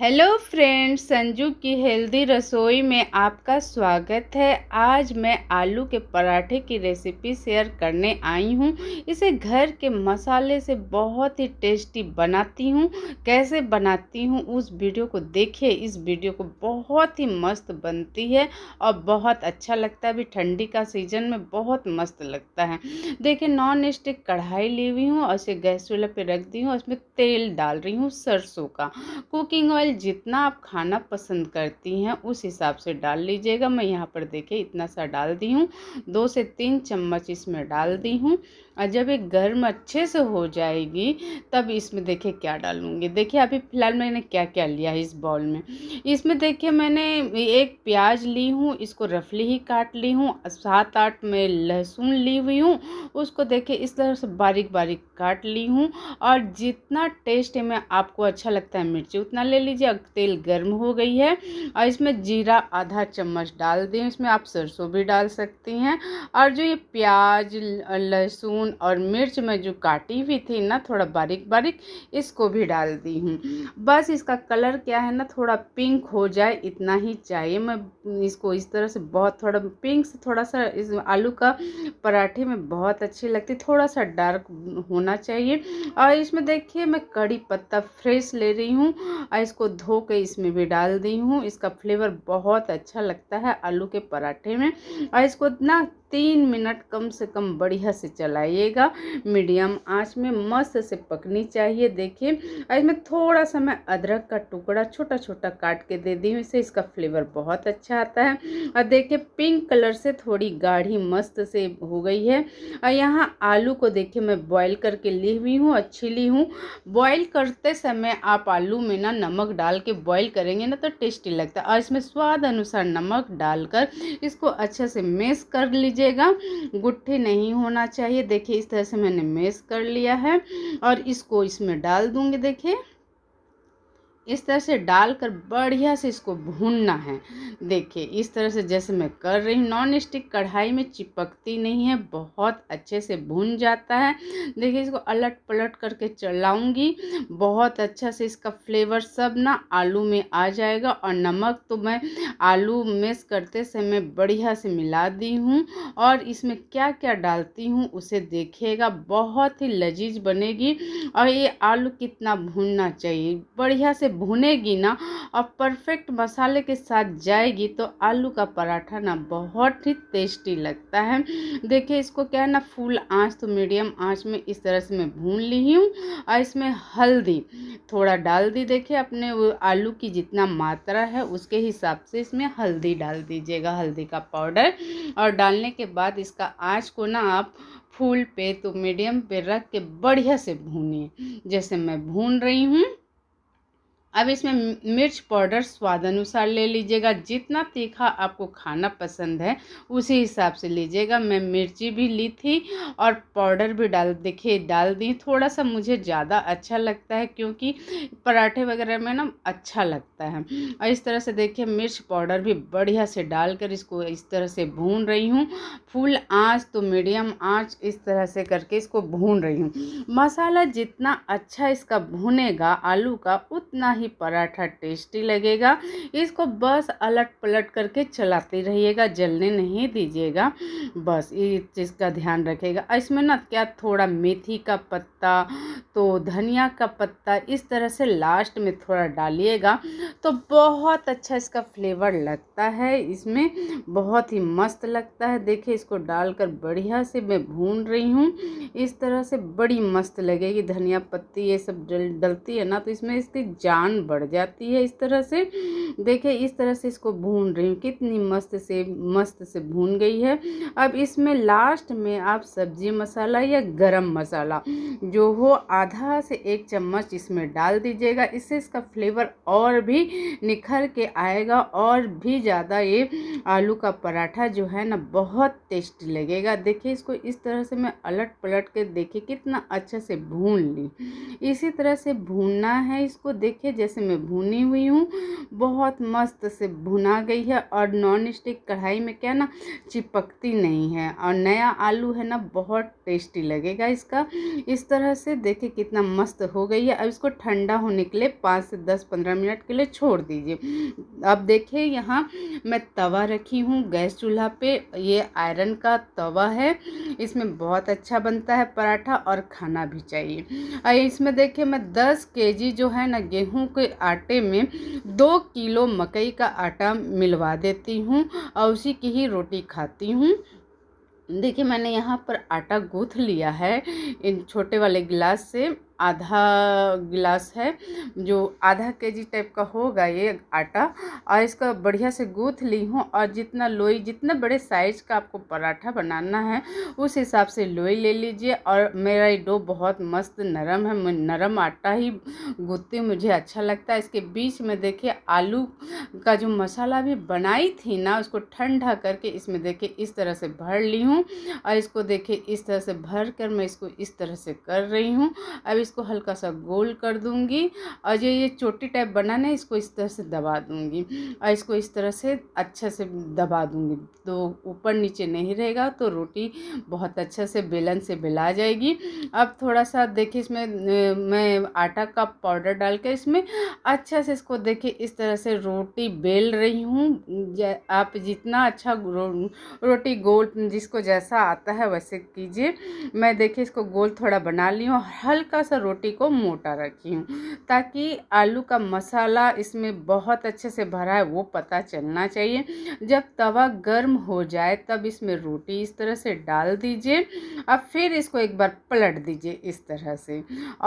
hello friends Sanju की healthy रसोई में आपका स्वागत है आज मैं आलू के पराठे की रेसिपी शेयर करने आई हूँ इसे घर के मसाले से बहुत ही टेस्टी बनाती हूँ कैसे बनाती हूँ उस वीडियो को देखिए इस वीडियो को बहुत ही मस्त बनती है और बहुत अच्छा लगता है अभी ठंडी का सीज़न में बहुत मस्त लगता है देखिए नॉन स्टिक कढ़ाई ली हुई हूँ और इसे गैस चूल्हे पर रख दी हूँ उसमें तेल डाल रही हूँ सरसों का कुकिंग फल जितना आप खाना पसंद करती हैं उस हिसाब से डाल लीजिएगा मैं यहाँ पर देखिए इतना सा डाल दी हूँ दो से तीन चम्मच इसमें डाल दी हूँ और जब ये गर्म अच्छे से हो जाएगी तब इसमें देखिए क्या डालूँगी देखिए अभी फ़िलहाल मैंने क्या क्या लिया है इस बॉल में इसमें देखिए मैंने एक प्याज ली हूँ इसको रफली ही काट ली हूँ सात आठ में लहसुन ली हुई हूँ उसको देखिए इस तरह से बारीक बारीक काट ली हूँ और जितना टेस्ट में आपको अच्छा लगता है मिर्ची उतना ले ली लीजिए अब तेल गर्म हो गई है और इसमें जीरा आधा चम्मच डाल दें इसमें आप सरसों भी डाल सकती हैं और जो ये प्याज लहसुन और मिर्च में जो काटी हुई थी ना थोड़ा बारीक बारीक इसको भी डाल दी हूँ बस इसका कलर क्या है ना थोड़ा पिंक हो जाए इतना ही चाहिए मैं इसको इस तरह से बहुत थोड़ा पिंक से थोड़ा सा इस आलू का पराठे में बहुत अच्छी लगती थोड़ा सा डार्क होना चाहिए और इसमें देखिए मैं कड़ी पत्ता फ्रेश ले रही हूँ और इसको इसको धो के इसमें भी डाल दी हूँ इसका फ्लेवर बहुत अच्छा लगता है आलू के पराठे में और इसको ना तीन मिनट कम से कम बढ़िया से चलाइएगा मीडियम आंच में मस्त से पकनी चाहिए देखिए और इसमें थोड़ा सा मैं अदरक का टुकड़ा छोटा छोटा काट के दे दी हूँ इससे इसका फ्लेवर बहुत अच्छा आता है और देखिए पिंक कलर से थोड़ी गाढ़ी मस्त से हो गई है और यहाँ आलू को देखिए मैं बॉईल करके ली हुई हूँ अच्छी ली हूँ बॉईल करते समय आप आलू में ना नमक डाल के बॉयल करेंगे ना तो टेस्टी लगता है और इसमें स्वाद अनुसार नमक डालकर इसको अच्छे से मेस कर लीजिए लीजिएगा गुट्ठे नहीं होना चाहिए देखिए इस तरह से मैंने मेस कर लिया है और इसको इसमें डाल दूंगी देखिए इस तरह से डालकर बढ़िया से इसको भूनना है देखिए इस तरह से जैसे मैं कर रही हूँ नॉन स्टिक कढ़ाई में चिपकती नहीं है बहुत अच्छे से भून जाता है देखिए इसको अलट पलट करके चलाऊँगी बहुत अच्छा से इसका फ्लेवर सब ना आलू में आ जाएगा और नमक तो मैं आलू मिस करते समय बढ़िया से मिला दी हूँ और इसमें क्या क्या डालती हूँ उसे देखिएगा बहुत ही लजीज बनेगी और ये आलू कितना भूनना चाहिए बढ़िया से भुनेगी ना और परफेक्ट मसाले के साथ जाएगी तो आलू का पराठा ना बहुत ही टेस्टी लगता है देखिए इसको क्या है ना फुल आँच तो मीडियम आँच में इस तरह से मैं भून ली हूँ और इसमें हल्दी थोड़ा डाल दी देखिए अपने आलू की जितना मात्रा है उसके हिसाब से इसमें हल्दी डाल दीजिएगा हल्दी का पाउडर और डालने के बाद इसका आँच को ना आप फूल पे तो मीडियम पे रख के बढ़िया से भूनिए जैसे मैं भून रही हूँ अब इसमें मिर्च पाउडर स्वाद अनुसार ले लीजिएगा जितना तीखा आपको खाना पसंद है उसी हिसाब से लीजिएगा मैं मिर्ची भी ली थी और पाउडर भी डाल देखिए डाल दी थोड़ा सा मुझे ज़्यादा अच्छा लगता है क्योंकि पराठे वगैरह में ना अच्छा लगता है और इस तरह से देखिए मिर्च पाउडर भी बढ़िया से डालकर इसको इस तरह से भून रही हूँ फुल आँच तो मीडियम आँच इस तरह से करके इसको भून रही हूँ मसाला जितना अच्छा इसका भुनेगा आलू का उतना ही ही पराठा टेस्टी लगेगा इसको बस अलट पलट करके चलाते रहिएगा जलने नहीं दीजिएगा बस ये चीज़ का ध्यान रखेगा इसमें ना क्या थोड़ा मेथी का पत्ता तो धनिया का पत्ता इस तरह से लास्ट में थोड़ा डालिएगा तो बहुत अच्छा इसका फ्लेवर लगता है इसमें बहुत ही मस्त लगता है देखिए इसको डालकर बढ़िया से मैं भून रही हूँ इस तरह से बड़ी मस्त लगेगी धनिया पत्ती ये सब डल डलती है ना तो इसमें इसकी जान जान बढ़ जाती है इस तरह से देखिए इस तरह से इसको भून रही हूँ कितनी मस्त से मस्त से भून गई है अब इसमें लास्ट में आप सब्जी मसाला या गरम मसाला जो हो आधा से एक चम्मच इसमें डाल दीजिएगा इससे इसका फ्लेवर और भी निखर के आएगा और भी ज़्यादा ये आलू का पराठा जो है ना बहुत टेस्टी लगेगा देखिए इसको इस तरह से मैं अलट पलट के देखिए कितना अच्छे से भून ली इसी तरह से भूनना है इसको देखिए जैसे मैं भुनी हुई हूँ बहुत मस्त से भुना गई है और नॉन स्टिक कढ़ाई में क्या ना चिपकती नहीं है और नया आलू है ना बहुत टेस्टी लगेगा इसका इस तरह से देखिए कितना मस्त हो गई है अब इसको ठंडा होने के लिए पाँच से दस पंद्रह मिनट के लिए छोड़ दीजिए अब देखिए यहाँ मैं तवा रखी हूँ गैस चूल्हा पे ये आयरन का तवा है इसमें बहुत अच्छा बनता है पराठा और खाना भी चाहिए और इसमें देखिए मैं 10 केजी जो है ना गेहूं के आटे में दो किलो मकई का आटा मिलवा देती हूँ और उसी की ही रोटी खाती हूँ देखिए मैंने यहाँ पर आटा गूँथ लिया है इन छोटे वाले गिलास से आधा गिलास है जो आधा के जी टाइप का होगा ये आटा और इसका बढ़िया से गूथ ली हूँ और जितना लोई जितना बड़े साइज़ का आपको पराठा बनाना है उस हिसाब से लोई ले लीजिए और मेरा ये डो बहुत मस्त नरम है नरम आटा ही गूथते मुझे अच्छा लगता है इसके बीच में देखिए आलू का जो मसाला भी बनाई थी ना उसको ठंडा करके इसमें देखिए इस तरह से भर ली हूँ और इसको देखिए इस तरह से भर कर मैं इसको इस तरह से कर रही हूँ अब इस इसको हल्का सा गोल कर दूँगी और जो ये चोटी टाइप बनाना है इसको इस तरह से दबा दूँगी और इसको इस तरह से अच्छे से दबा दूँगी तो ऊपर नीचे नहीं रहेगा तो रोटी बहुत अच्छा से बेलन से बेला जाएगी अब थोड़ा सा देखिए इसमें मैं आटा का पाउडर डाल के इसमें अच्छा से इसको देखिए इस तरह से रोटी बेल रही हूँ आप जितना अच्छा रो, रोटी गोल जिसको जैसा आता है वैसे कीजिए मैं देखिए इसको गोल थोड़ा बना ली हूँ हल्का सा रोटी को मोटा रखी हूँ ताकि आलू का मसाला इसमें बहुत अच्छे से भरा है वो पता चलना चाहिए जब तवा गर्म हो जाए तब इसमें रोटी इस तरह से डाल दीजिए अब फिर इसको एक बार पलट दीजिए इस तरह से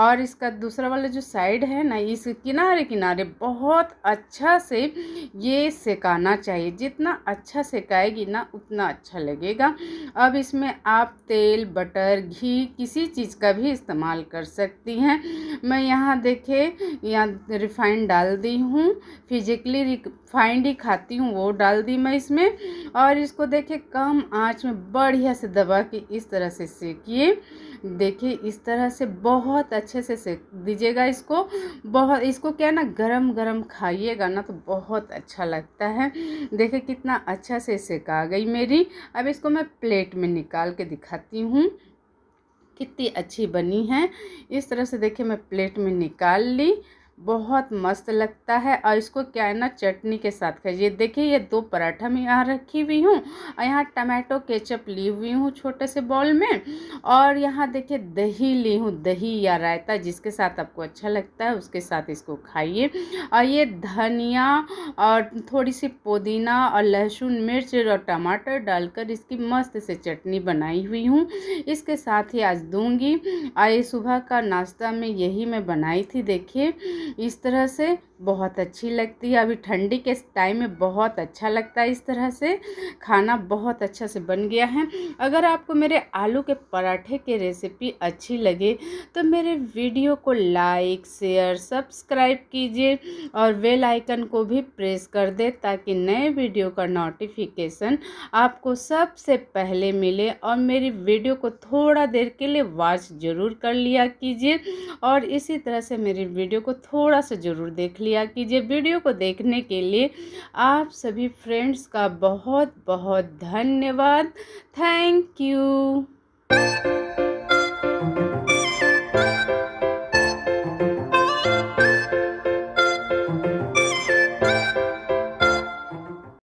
और इसका दूसरा वाला जो साइड है ना इस किनारे किनारे बहुत अच्छा से ये सेकाना चाहिए जितना अच्छा सेकाएगी ना उतना अच्छा लगेगा अब इसमें आप तेल बटर घी किसी चीज़ का भी इस्तेमाल कर सकते सकती हैं मैं यहाँ देखे यहाँ रिफाइंड डाल दी हूँ फिजिकली रिफाइंड ही खाती हूँ वो डाल दी मैं इसमें और इसको देखे कम आँच में बढ़िया से दबा के इस तरह से सेकिए देखिए इस तरह से बहुत अच्छे से सेक दीजिएगा इसको बहुत इसको क्या ना गरम गरम खाइएगा ना तो बहुत अच्छा लगता है देखिए कितना अच्छा से सेका गई मेरी अब इसको मैं प्लेट में निकाल के दिखाती हूँ कितनी अच्छी बनी है इस तरह से देखिए मैं प्लेट में निकाल ली बहुत मस्त लगता है और इसको क्या है ना चटनी के साथ खाइए देखिए ये दो पराठा मैं यहाँ रखी हुई हूँ और यहाँ टमाटो केचप ली हुई हूँ छोटे से बॉल में और यहाँ देखिए दही ली हूँ दही या रायता जिसके साथ आपको अच्छा लगता है उसके साथ इसको खाइए और ये धनिया और थोड़ी सी पुदीना और लहसुन मिर्च और टमाटर डालकर इसकी मस्त से चटनी बनाई हुई हूँ इसके साथ ही आज दूंगी और ये सुबह का नाश्ता में यही मैं बनाई थी देखिए इस तरह से बहुत अच्छी लगती है अभी ठंडी के टाइम में बहुत अच्छा लगता है इस तरह से खाना बहुत अच्छा से बन गया है अगर आपको मेरे आलू के पराठे की रेसिपी अच्छी लगे तो मेरे वीडियो को लाइक शेयर सब्सक्राइब कीजिए और वेल आइकन को भी प्रेस कर दे ताकि नए वीडियो का नोटिफिकेशन आपको सबसे पहले मिले और मेरी वीडियो को थोड़ा देर के लिए वॉच ज़रूर कर लिया कीजिए और इसी तरह से मेरी वीडियो को थोड़ा सा ज़रूर देख लिया कीजिए वीडियो को देखने के लिए आप सभी फ्रेंड्स का बहुत बहुत धन्यवाद थैंक यू